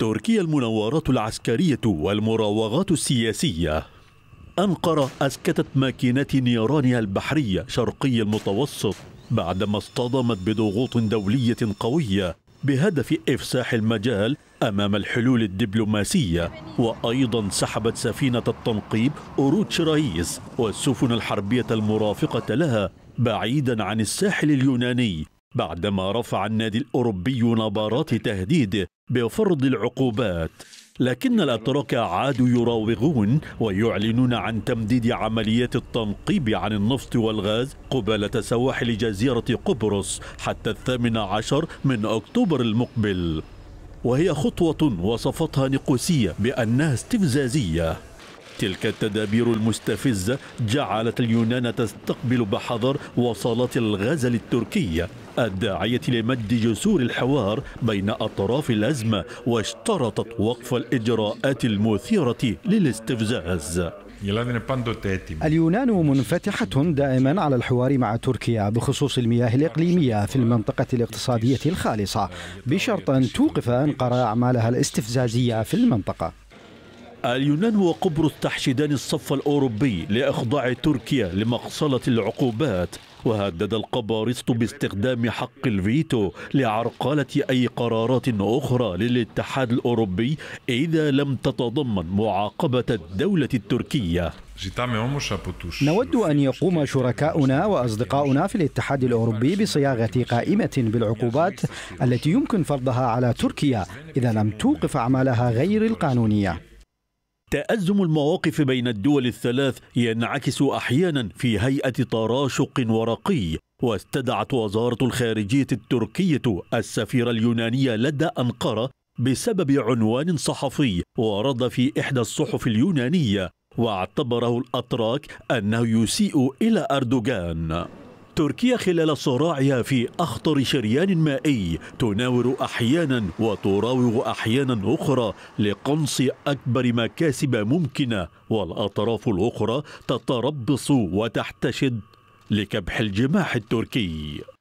تركيا المناورات العسكرية والمراوغات السياسية أنقرة أسكتت ماكينات نيرانها البحرية شرقي المتوسط بعدما اصطدمت بضغوط دولية قوية بهدف إفساح المجال أمام الحلول الدبلوماسية وأيضا سحبت سفينة التنقيب أوروتش رئيس والسفن الحربية المرافقة لها بعيدا عن الساحل اليوناني بعدما رفع النادي الأوروبي نبرات تهديد بفرض العقوبات لكن الأتراك عادوا يراوغون ويعلنون عن تمديد عمليات التنقيب عن النفط والغاز قبالة سواحل جزيرة قبرص حتى الثامن عشر من أكتوبر المقبل وهي خطوة وصفتها نقوسية بأنها استفزازية تلك التدابير المستفزة جعلت اليونان تستقبل بحذر وصالات الغزل التركية الداعية لمد جسور الحوار بين أطراف الأزمة واشترطت وقف الإجراءات المثيرة للاستفزاز اليونان منفتحة دائما على الحوار مع تركيا بخصوص المياه الإقليمية في المنطقة الاقتصادية الخالصة بشرط أن توقف أنقرة أعمالها الاستفزازية في المنطقة اليونان وقبرص تحشدان الصف الأوروبي لإخضاع تركيا لمقصلة العقوبات وهدد القبارست باستخدام حق الفيتو لعرقلة أي قرارات أخرى للاتحاد الأوروبي إذا لم تتضمن معاقبة الدولة التركية نود أن يقوم شركاؤنا وأصدقاؤنا في الاتحاد الأوروبي بصياغة قائمة بالعقوبات التي يمكن فرضها على تركيا إذا لم توقف أعمالها غير القانونية تأزم المواقف بين الدول الثلاث ينعكس أحيانا في هيئة تراشق ورقي واستدعت وزارة الخارجية التركية السفيرة اليونانية لدى أنقرة بسبب عنوان صحفي ورد في إحدى الصحف اليونانية واعتبره الأتراك أنه يسيء إلى أردوغان تركيا خلال صراعها في أخطر شريان مائي تناور أحيانا وتراوغ أحيانا أخرى لقنص أكبر مكاسب ممكنة والأطراف الأخرى تتربص وتحتشد لكبح الجماح التركي